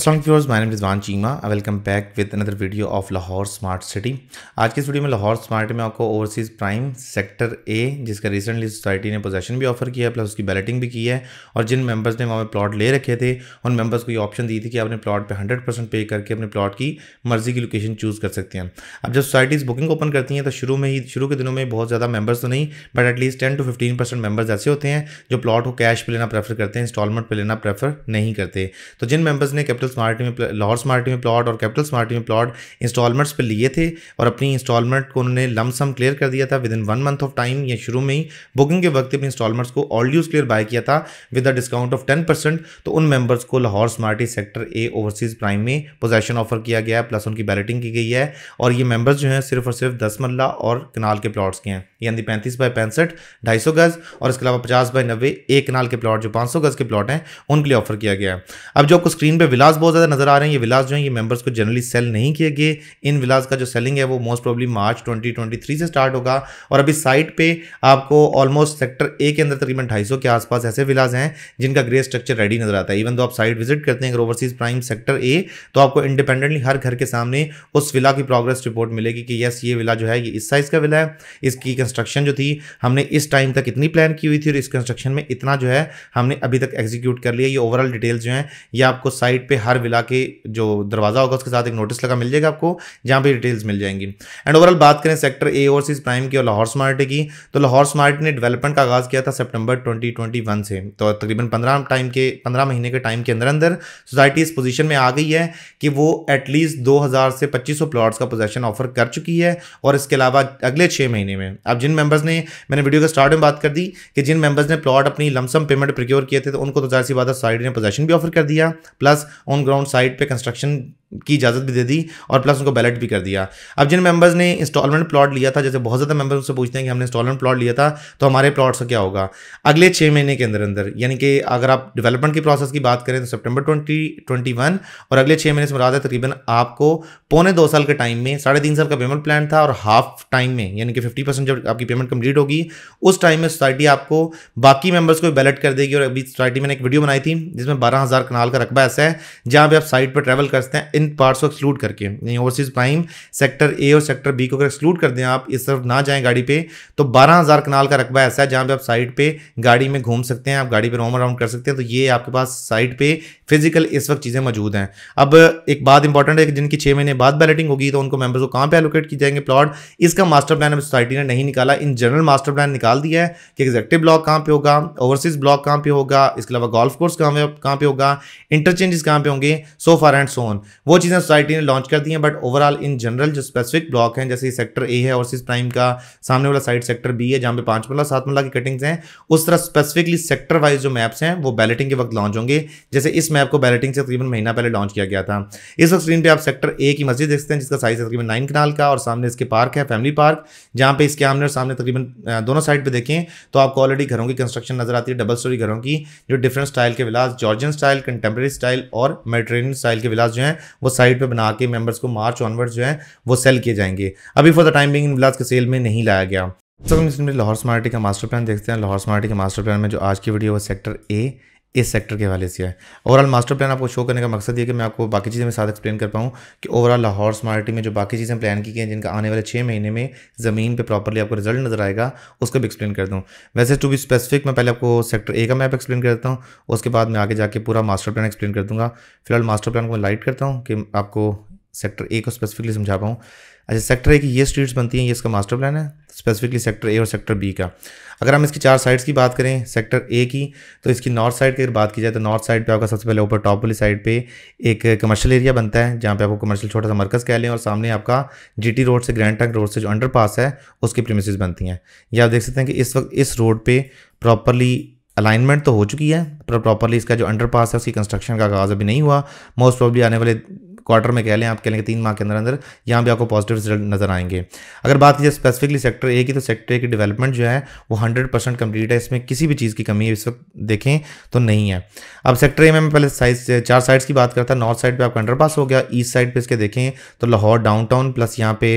Aslam viewers my name Rizwan Cheema I welcome back with another video of Lahore smart city आज के इस video में Lahore smart में आपको ओवरसीज़ प्राइम सेक्टर ए जिसका रिसेंटली सोसाइटी ने पोजेशन भी ऑफर किया है प्लस उसकी बैलेटिंग भी की है और जिन मेंबर्स ने वहाँ पर प्लॉट ले रखे थे उन मेंबर्स को ये ऑप्शन दी थी कि आपने प्लॉट पर हंड्रेड परसेंट पे करके अपने प्लॉट की मर्जी की लोकेशन चूज़ कर सकते हैं अब जब सोसाइटीज़ बुकिंग ओपन करती हैं तो शुरू में ही शुरू के दिनों में बहुत ज़्यादा मेबर्स तो नहीं but at least ten to fifteen percent members ऐसे होते हैं जो प्लॉट को कैश पर लेना प्रेफर करते हैं इंस्टॉलमेंट पर लेना प्रेफर नहीं करते तो जिन मेंबर्स ने कैपिटल कैपिटल स्मार्टी में लाहौर स्मार्टी में प्लॉट और कैपिटल स्मार्टी में प्लॉट इंस्टॉलमेंट्स पर लिए थे और अपनी इंस्टॉलमेंट को उन्होंने लमसम क्लियर कर दिया था within one month of time या शुरू में ही बुकिंग के वक्त अपनी इंस्टॉलमेंट्स को ऑल ड्यूज क्लियर बाय किया था with a discount of ten percent तो उन मेंबर्स को Lahore smart city sector A overseas prime में पोजेशन ऑफर किया गया है प्लस उनकी बैलेटिंग की गई है और ये मेंबर्स जो हैं सिर्फ और सिर्फ दस मल्ला और कनाल के प्लॉट्स के हैं यानी पैंतीस बाय पैंसठ ढाई सौ गज और इसके अलावा पचास बाय नब्बे एक कनाल के प्लॉट जो पाँच सौ गज के प्लॉट हैं उनके लिए ऑफर किया गया है अब जो आपको स्क्रीन पर विलास बहुत ज़्यादा नज़र आ रहे हैं ये विलास जो हैं ये मेंबर्स को जनरली सेल नहीं किए गए इन विलास का जो सेलिंग है वो मोस्ट प्रॉब्ली मार्च 2023 से स्टार्ट होगा और अभी साइट पे आपको ऑलमोस्ट सेक्टर ए के अंदर तकरीबन 250 के आसपास ऐसे विलास हैं जिनका ग्रे स्ट्रक्चर रेडी नजर आता है इवन तो आप साइट विजिट करते हैं अगर ओवरसीज प्राइम सेक्टर ए तो आपको इंडिपेंडेंटली हर घर के सामने उस विला की प्रोग्रेस रिपोर्ट मिलेगी कि यस ये विला जो है ये इस साइज़ का विला है इसकी कंस्ट्रक्शन जो थी हमने इस टाइम तक इतनी प्लान की हुई थी और इस कंस्ट्रक्शन में इतना जो है हमने अभी तक एग्जीक्यूट कर लिया ये ओवरऑल डिटेल्स जो है ये आपको साइट पर हर विला के जो दरवाज़ा होगा उसके साथ एक नोटिस लगा मिल जाएगा आपको जहाँ पे डिटेल्स मिल जाएंगी एंड ओवरऑल बात करें सेक्टर ए और सीज प्राइम की और लाहौर स्मार्ट की तो लाहौर स्मार्ट ने डेवलपमेंट का आगाज़ किया था सेप्टेम्बर ट्वेंटी से तो तकरीबन पंद्रह टाइम के पंद्रह महीने के टाइम के अंदर अंदर सोसाइटी इस पोजिशन में आ गई है कि वो एटलीस्ट 2000 से 2500 प्लॉट्स का पोजेशन ऑफर कर चुकी है और इसके अलावा अगले छः महीने में अब जिन मेंबर्स ने मैंने वीडियो के स्टार्ट में बात कर दी कि जिन मेंबर्स ने प्लॉट अपनी लमसम पेमेंट प्रिक्योर किए थे तो उनको तो जाहिर सी बात सोसाइटी ने पोजेशन भी ऑफर कर दिया प्लस ऑन ग्राउंड साइट पे कंस्ट्रक्शन की इजाज़त भी दे दी और प्लस उनको बैलेट भी कर दिया अब जिन मेंबर्स ने इंस्टॉलमेंट प्लॉट लिया था जैसे बहुत ज़्यादा मेंबर्स उनसे पूछते हैं कि हमने इंस्टॉलमेंट प्लॉट लिया था तो हमारे प्लॉट से क्या होगा अगले छः महीने के अंदर अंदर यानी कि अगर आप डेवलपमेंट की प्रोसेस की बात करें तो ट्वेंटी वन और अगले छः महीने से मुराद है तकरीबन आपको पौने दो साल के टाइम में साढ़े तीन साल का पेमेंट प्लान था और हाफ टाइम में यानी कि फिफ्टी परसेंट जब आपकी पेमेंट कंप्लीट होगी उस टाइम में सोसाइटी आपको बाकी मेंबर्स को बैलेट कर देगी और अभी सोसाइटी मैंने एक वीडियो बनाई थी जिसमें बारह हज़ार कनाल का रकबा ऐसा है जहाँ पर आप साइट पर ट्रैवल करते हैं इन पार्ट्स को एक्सक्लूड करके यानी ओवरसीज प्राइम सेक्टर ए और सेक्टर बी को अगर एक्सक्लूड कर दें आप इस तरफ ना जाएं गाड़ी पे तो बारह हज़ार कनाल का रकबा ऐसा है जहाँ पे आप साइड पे गाड़ी में घूम सकते हैं आप गाड़ी पे रोम अराउंड कर सकते हैं तो ये आपके पास साइड पे फिजिकल इस वक्त चीज़ें मौजूद हैं अब एक बात इंपॉर्टेंट है कि जिनकी छः महीने बाद बैलेटिंग होगी तो उनको मेंबर्स को कहाँ पर एलोकेट की जाएंगे प्लॉट इसका मास्टर प्लान अब सोसाइटी ने नहीं निकाला इन जनरल मास्टर प्लान निकाल दिया है कि एग्जेक्टिव ब्लॉक कहाँ पर होगा ओवरसीज ब्लॉक कहाँ पर होगा इसके अलावा गोल्फ कोर्स कहाँ पर कहाँ पर होगा इंटरचेंजेस कहाँ पे होंगे सो फार एंड सोन वो चीज़ें सोसाइटी ने लॉन्च कर दी हैं बट ओवरऑल इन जनरल जो स्पेसिफिक ब्लॉक हैं जैसे सेक्टर ए है और सिस प्राइम का सामने वाला साइड सेक्टर बी है जहाँ पे पाँच मल्ला सात मल्ला की कटिंग्स हैं उस तरह स्पेसिफिकली सेक्टर वाइज जो मैप्स हैं वो बैलेटिंग के वक्त लॉन्च होंगे जैसे इस मैप को बैलेटिंग से तकरीबन महीना पहले लॉन्च किया गया था इस वक्त स्क्रीन पर आप सेक्टर ए की मस्जिद देखते हैं जिसका साइज है तकरीबन नाइन कनाल का और सामने इसके पार्क है फैमिली पार्क जहाँ पे इसके आमने और सामने तकरीबन दोनों साइड पर देखें तो आपको ऑलरेडी घरों की कंस्ट्रक्शन नजर आती है डबल स्टोरी घरों की जो डिफरेंट स्टाइल के villas Georgian style contemporary style और मेडिटेरेनियन स्टाइल के विलास जो हैं वो साइट पर बना के मेंबर्स को मार्च ऑनवर्ड जो है वो सेल किए जाएंगे अभी फॉर द टाइम बिंग इन बिलास के सेल में नहीं लाया गया सब इसमें लाहौर स्मार्टी का मास्टर प्लान देखते हैं लाहौर स्मार्टी के मास्टर प्लान में जो आज की वीडियो है सेक्टर ए इस सेक्टर के हवाले से है ओवरऑल मास्टर प्लान आपको शो करने का मकसद ये कि मैं आपको बाकी चीज़ें मैं साथ एक्सप्लेन कर पाऊँ कि ओवरऑल लाहौर स्मार्टी में जो बाकी चीज़ें प्लान की गई हैं जिनका आने वाले छः महीने में ज़मीन पे प्रॉपरली आपको रिजल्ट नजर आएगा उसको भी एक्सप्लेन कर दूँ वैसे टू बी स्पेसिफिक मैं पहले आपको सेक्टर ए का मैप एक्सप्लेन कर देता हूँ उसके बाद मैं आगे जाके पूरा मास्टर प्लान एक्सप्लेन कर दूँगा फिलहाल मास्टर प्लान को मैं लाइट करता हूँ कि आपको सेक्टर ए को स्पेसिफिकली समझा पाऊँ अच्छा सेक्टर ए की ये स्ट्रीट्स बनती हैं ये इसका मास्टर प्लान है स्पेसिफिकली सेक्टर ए और सेक्टर बी का अगर हम इसकी चार साइड्स की बात करें सेक्टर ए की तो इसकी नॉर्थ साइड की अगर बात की जाए तो नॉर्थ साइड पे आपका सबसे पहले ऊपर टॉप वाली साइड पे एक कमर्शियल एरिया बनता है जहाँ पे आपको कमर्शियल छोटा सा मरकज़ कह लें और सामने आपका जी रोड से ग्रैंड टैंक रोड से जो अंडर पास है उसकी प्रेमिस बनती हैं या आप देख सकते हैं कि इस वक्त इस रोड पर प्रॉपरली अलाइनमेंट तो हो चुकी है पर प्रॉपरली इसका जो अंडर पास है उसकी कंस्ट्रक्शन का आगाज़ अभी नहीं हुआ मोस्ट प्रॉब्ली आने वाले क्वार्टर में कह लें आप कह लेंगे तीन माह के अंदर अंदर यहाँ भी आपको पॉजिटिव रिजल्ट नजर आएंगे अगर बात की जाए स्पेसिफिकली सेक्टर ए की तो सेक्टर ए की डेवलपमेंट जो है वो हंड्रेड परसेंट कंप्लीट है इसमें किसी भी चीज़ की कमी इस वक्त देखें तो नहीं है अब सेक्टर ए में मैं पहले साइड चार साइड्स की बात करता नॉर्थ साइड पर आपका अंडर हो गया ईस्ट साइड पर इसके देखें तो लाहौर टाउन प्लस यहाँ पे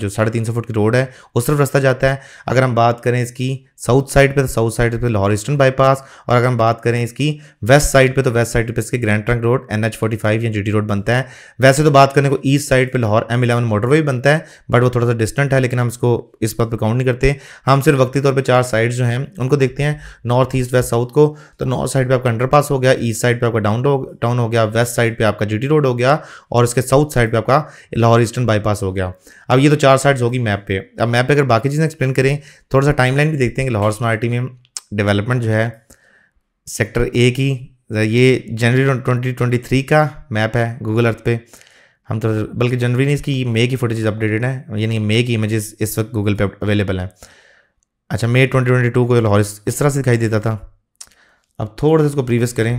जो साढ़े तीन सौ फुट की रोड है उस तरफ रास्ता जाता है अगर हम बात करें इसकी साउथ साइड पे तो साउथ साइड पे लाहौर ईस्टर्न बाईपास और अगर हम बात करें इसकी वेस्ट साइड पे तो वेस्ट साइड पे इसके grand trunk road N H forty five या जी रोड बनता है वैसे तो बात करने को ईस्ट साइड पे लाहौर एम इलेवन मोटरवे भी बनता है बट वो थोड़ा सा डिस्टेंट है लेकिन हम इसको इस बात पर काउंट नहीं करते हम सिर्फ वक्ती तौर पर चार साइड जो हैं उनको देखते हैं नॉर्थ ईस्ट वेस्ट साउथ को तो नॉर्थ साइड पर आपका पास हो गया ईस्ट साइड पर आपका डाउन टाउन हो गया वेस्ट साइड पर आपका जी रोड हो गया और इसके साउथ साइड पर आपका लाहौर ईस्टर्न बाईपास हो गया अब ये तो चार साइड्स होगी मैप पे अब मैप पे अगर बाकी चीज़ें एक्सप्लेन करें थोड़ा सा टाइमलाइन भी देखते हैं कि लाहौर स्मार्टी में डेवलपमेंट जो है सेक्टर ए की तो ये जनवरी ट्वेंटी ट्वेंटी थ्री का मैप है गूगल अर्थ पे हम तो बल्कि जनवरी नहीं इसकी मई की फोटेज अपडेटेड है यानी मई की इमेजेस इस वक्त गूगल पे अवेलेबल हैं अच्छा मई ट्वेंटी ट्वेंटी टू को लाहौर इस तरह से दिखाई देता था अब थोड़ा सा इसको प्रीवियस करें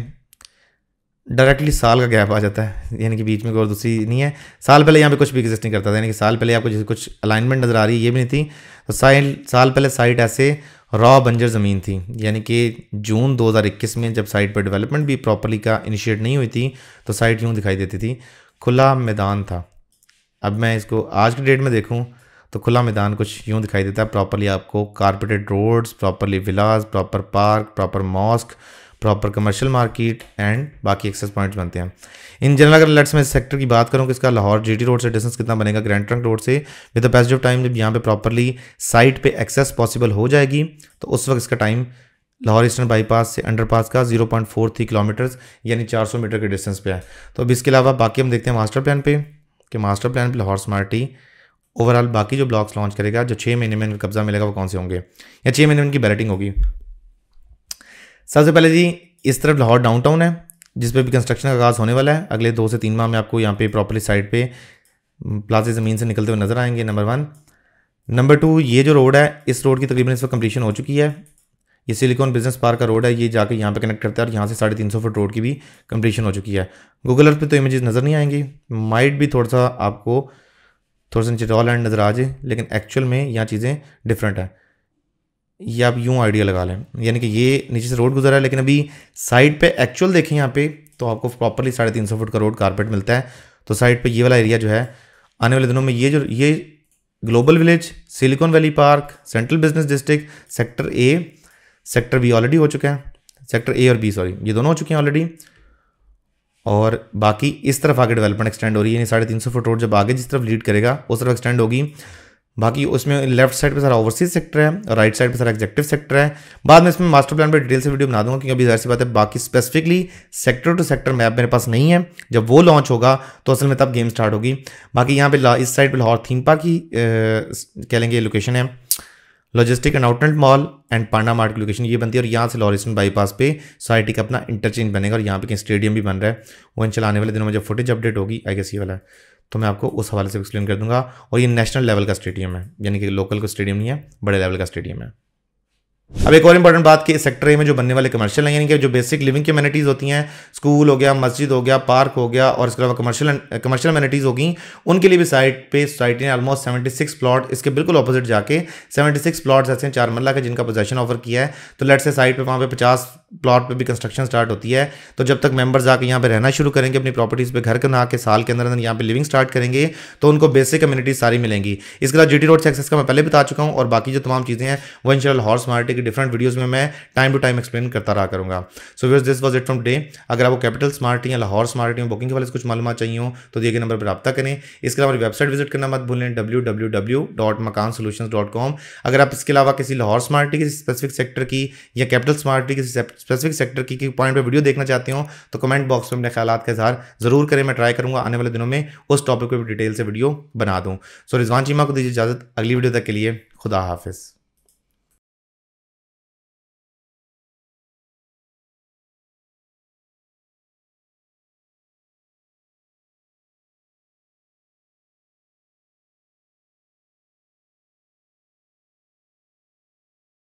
डायरेक्टली साल का गैप आ जाता है यानी कि बीच में कोई और दूसरी नहीं है साल पहले यहाँ पे कुछ भी एग्जिस्ट नहीं करता था यानी कि साल पहले आपको जैसे कुछ अलाइनमेंट नज़र आ रही है ये भी नहीं थी तो साल साल पहले साइट ऐसे रॉ बंजर ज़मीन थी यानी कि जून 2021 में जब साइट पर डेवलपमेंट भी प्रॉपरली का इनिशिएट नहीं हुई थी तो साइट यूँ दिखाई देती थी खुला मैदान था अब मैं इसको आज के डेट में देखूँ तो खुला मैदान कुछ यूँ दिखाई देता है प्रॉपरली आपको carpeted roads properly villas proper park proper mosque proper commercial market and बाकी एक्सेस पॉइंट्स बनते हैं इन जनरल अगर लेट्स में सेक्टर की बात करूँ कि इसका लाहौर जीटी रोड से डिस्टेंस कितना बनेगा ग्रैंड ट्रंक रोड से with the passage of time जब यहाँ पे प्रॉपरली साइट पे एक्सेस पॉसिबल हो जाएगी तो उस वक्त इसका टाइम लाहौर ईस्टर्न बाईपास से अंडरपास का 0.43 किलोमीटर यानी 400 मीटर के डिस्टेंस पे है तो अब इसके अलावा बाकी हम देखते हैं मास्टर प्लान पे कि मास्टर प्लान पे लाहौर स्मार्टी ओवरऑल बाकी जो ब्लॉक्स लॉन्च करेगा जो छः महीने में इनका कब्जा मिलेगा वो कौन से होंगे या छः महीने में इनकी बैलेटिंग होगी सबसे पहले जी इस तरफ लाहौर डाउनटाउन है जिस पर भी कंस्ट्रक्शन का आगाज़ होने वाला है अगले दो से तीन माह में आपको यहाँ पे प्रॉपरली साइड पे प्लाजे ज़मीन से निकलते हुए नज़र आएंगे नंबर वन नंबर टू ये जो रोड है इस रोड की तकरीबन इस वक्त कम्प्लीशन हो चुकी है ये सिलिकॉन बिजनेस पार्क का रोड है ये जाकर यहाँ पे कनेक्ट करता है और यहाँ से साढ़े तीन सौ फुट रोड की भी कम्प्लीशन हो चुकी है गूगल अर्थ पे तो इमेजेस नज़र नहीं आएंगी माइट भी थोड़ा सा आपको थोड़ा सा चिटॉल एंड नज़र आ जाए लेकिन एक्चुअल में यहाँ चीज़ें डिफरेंट हैं ये आप यूँ आइडिया लगा लें यानी कि ये नीचे से रोड गुजरा है लेकिन अभी साइड पे एक्चुअल देखें यहाँ पे तो आपको प्रॉपरली साढ़े तीन सौ फुट का रोड कारपेट मिलता है तो साइड पे ये वाला एरिया जो है आने वाले दिनों में ये जो ये global village silicon valley park central business district sector A sector B already हो चुका है सेक्टर ए और बी सॉरी ये दोनों हो चुके हैं ऑलरेडी और बाकी इस तरफ आगे डेवलपमेंट एक्सटेंड हो रही है यानी साढ़े तीन सौ फुट रोड जब आगे जिस तरफ लीड करेगा उस तरफ एक्सटेंड होगी बाकी उसमें लेफ्ट साइड पे सारा ओवरसीज सेक्टर है और राइट साइड पे सारा एग्जेक्टिव सेक्टर है बाद में इसमें मास्टर प्लान पे डिटेल से वीडियो बना दूंगा क्योंकि अभी जाहिर सी बात है बाकी specifically sector to sector map मेरे पास नहीं है जब वो लॉन्च होगा तो असल में तब गेम स्टार्ट होगी बाकी यहाँ पे इस साइड पर लाहौर थीम पार्क की कह लेंगे लोकेशन है logistic and outlet mall and Panda Mart की लोकेशन ये बनती है और यहाँ से लॉरिसन बाईपास पे सोसाइटी का अपना इंटरचेंज बनेगा और यहाँ पे कहीं स्टेडियम भी बन रहा है वो इन चलाने वाले दिनों में जब फुटेज अपडेट होगी आई गेस ये वाला है तो मैं आपको उस हवाले से एक्सप्लेन कर दूंगा और ये नेशनल लेवल का स्टेडियम है यानी कि लोकल का स्टेडियम नहीं है बड़े लेवल का स्टेडियम है अब एक और इम्पॉर्टेंट बात की इस सेक्टर ए में जो बनने वाले कमर्शियल हैं यानी कि जो बेसिक लिविंग कम्युनिटीज़ होती हैं स्कूल हो गया मस्जिद हो गया पार्क हो गया और इसके अलावा कमर्शियल कमर्शियल कम्युनिटीज़ होगी उनके लिए भी साइट पे सोसाइटी ने ऑलमोस्ट सेवेंटी सिक्स प्लाट इसके बिल्कुल अपोजिट जाके सेवेंटी सिक्स प्लाट्स ऐसे हैं चार मल्ला के जिनका पोजेशन ऑफर किया है तो लेट से साइट पर वहाँ पर पचास प्लॉट पर भी कंस्ट्रक्शन स्टार्ट होती है तो जब तक मेंबर्स आकर यहाँ पे रहना शुरू करेंगे अपनी प्रॉपर्टीज़ पर घर ना के साल के अंदर अंदर यहाँ पे लिविंग स्टार्ट करेंगे तो उनको बेसिक कम्युनिटीज़ सारी मिलेंगी इसके अलावा जी टी रोड से एक्सेस का मैं पहले बता चुका हूँ और बाकी जो तमाम चीज़ें हैं वो इन हॉर्स मार्टिक डिफरेंट वीडियोज़ में मैं टाइम टू टाइम एक्सप्लेन करता रहा करूँगा so viewers this was it from day अगर आपको कैपिटल स्मार्ट या लाहौर स्मार्ट या बुकिंग के वाले कुछ मालूम चाहिए हो तो दिए गए नंबर पर रब्ता करें इसके अलावा वेबसाइट विजिट करना मत भूलें डब्ल्यू अगर आप इसके अलावा किसी लाहौर स्मार्ट किसी स्पेसिफिक सेक्टर की या कैपिटल स्मार्ट किसी स्पेसिफिक सेक्टर की पॉइंट पर वीडियो देखना चाहते हो तो कमेंट बॉक्स में अपने ख्याल का इजहार ज़रूर करें मैं ट्राई करूँगा आने वाले दिनों में उस टॉपिक पर डिटेल से वीडियो बना दूँ सो रिजवान चीमा को दीजिए इजाज़त अगली वीडियो तक के लिए खुदा हाफिज़